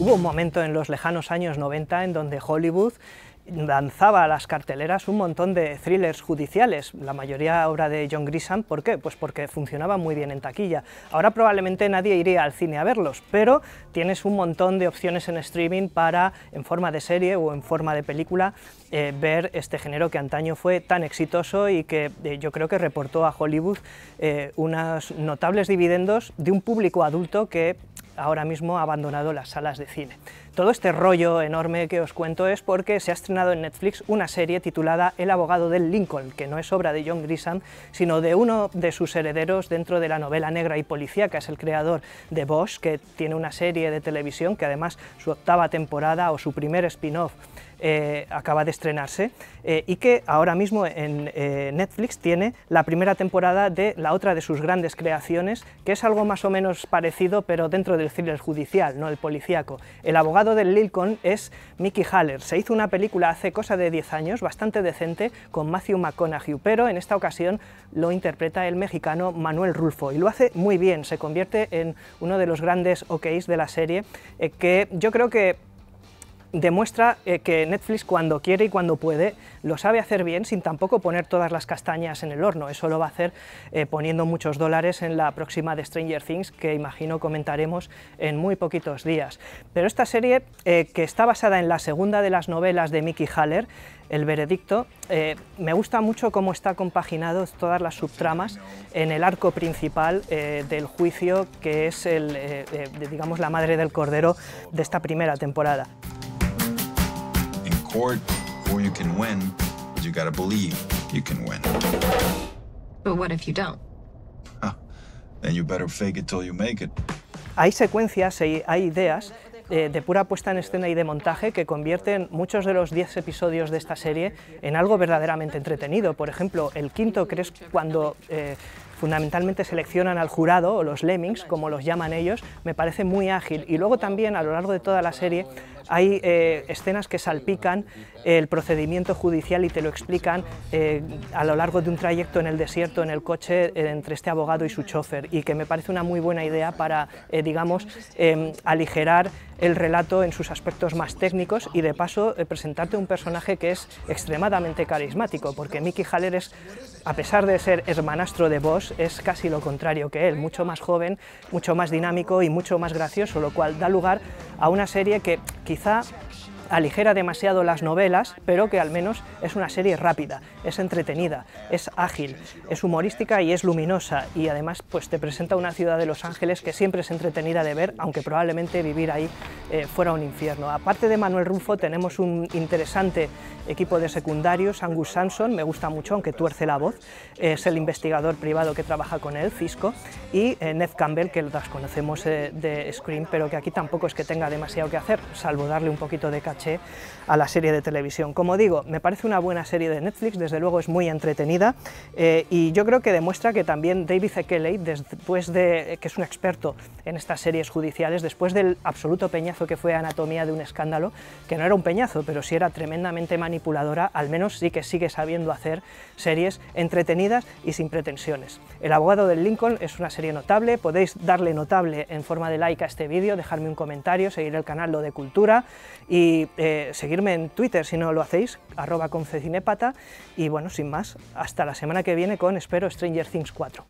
Hubo un momento en los lejanos años 90 en donde Hollywood lanzaba a las carteleras un montón de thrillers judiciales, la mayoría obra de John Grisham. ¿Por qué? Pues porque funcionaba muy bien en taquilla. Ahora probablemente nadie iría al cine a verlos, pero tienes un montón de opciones en streaming para, en forma de serie o en forma de película, eh, ver este género que antaño fue tan exitoso y que eh, yo creo que reportó a Hollywood eh, unos notables dividendos de un público adulto que ahora mismo ha abandonado las salas de cine. Todo este rollo enorme que os cuento es porque se ha estrenado en Netflix una serie titulada El abogado del Lincoln, que no es obra de John Grisham, sino de uno de sus herederos dentro de la novela negra y policía, que es el creador de Bosch, que tiene una serie de televisión que además su octava temporada o su primer spin-off eh, acaba de estrenarse eh, y que ahora mismo en eh, Netflix tiene la primera temporada de la otra de sus grandes creaciones, que es algo más o menos parecido, pero dentro del thriller judicial, no el policíaco. El abogado del Lilcon es Mickey Haller. Se hizo una película hace cosa de 10 años, bastante decente, con Matthew McConaughey, pero en esta ocasión lo interpreta el mexicano Manuel Rulfo y lo hace muy bien, se convierte en uno de los grandes OKs de la serie, que yo creo que demuestra eh, que Netflix cuando quiere y cuando puede lo sabe hacer bien sin tampoco poner todas las castañas en el horno. Eso lo va a hacer eh, poniendo muchos dólares en la próxima de Stranger Things, que imagino comentaremos en muy poquitos días. Pero esta serie, eh, que está basada en la segunda de las novelas de Mickey Haller, El Veredicto, me gusta mucho cómo está compaginado todas las subtramas en el arco principal del juicio, que es el, digamos, la madre del cordero de esta primera temporada. Hay secuencias, hay, ideas eh, de pura puesta en escena y de montaje que convierten muchos de los 10 episodios de esta serie en algo verdaderamente entretenido. Por ejemplo, el quinto, que cuando eh, fundamentalmente seleccionan al jurado, o los lemmings, como los llaman ellos, me parece muy ágil. Y luego también, a lo largo de toda la serie, hay eh, escenas que salpican el procedimiento judicial y te lo explican eh, a lo largo de un trayecto en el desierto, en el coche, eh, entre este abogado y su chofer, y que me parece una muy buena idea para, digamos, em, aligerar el relato en sus aspectos más técnicos y de paso presentarte un personaje que es extremadamente carismático, porque Mickey Haller es a pesar de ser hermanastro de Boss, es casi lo contrario que él, mucho más joven, mucho más dinámico y mucho más gracioso, lo cual da lugar a una serie que quizá aligera demasiado las novelas, pero que al menos es una serie rápida, es entretenida, es ágil, es humorística y es luminosa, y además pues te presenta una ciudad de Los Ángeles que siempre es entretenida de ver, aunque probablemente vivir ahí eh, fuera un infierno. Aparte de Manuel Rufo tenemos un interesante equipo de secundarios, Angus Samson, me gusta mucho, aunque tuerce la voz, es el investigador privado que trabaja con él, Fisco, y eh, Ned Campbell, que las conocemos eh, de Scream, pero que aquí tampoco es que tenga demasiado que hacer, salvo darle un poquito de cat a la serie de televisión. Como digo, me parece una buena serie de Netflix, desde luego es muy entretenida eh, y yo creo que demuestra que también David Ekeley, después de, que es un experto en estas series judiciales, después del absoluto peñazo que fue Anatomía de un escándalo, que no era un peñazo, pero sí era tremendamente manipuladora, al menos sí que sigue sabiendo hacer series entretenidas y sin pretensiones. El abogado del Lincoln es una serie notable, podéis darle notable en forma de like a este vídeo, dejarme un comentario, seguir el canal Lo de Cultura y eh, seguirme en Twitter si no lo hacéis, arroba concecinepata y bueno, sin más, hasta la semana que viene con, espero, Stranger Things 4.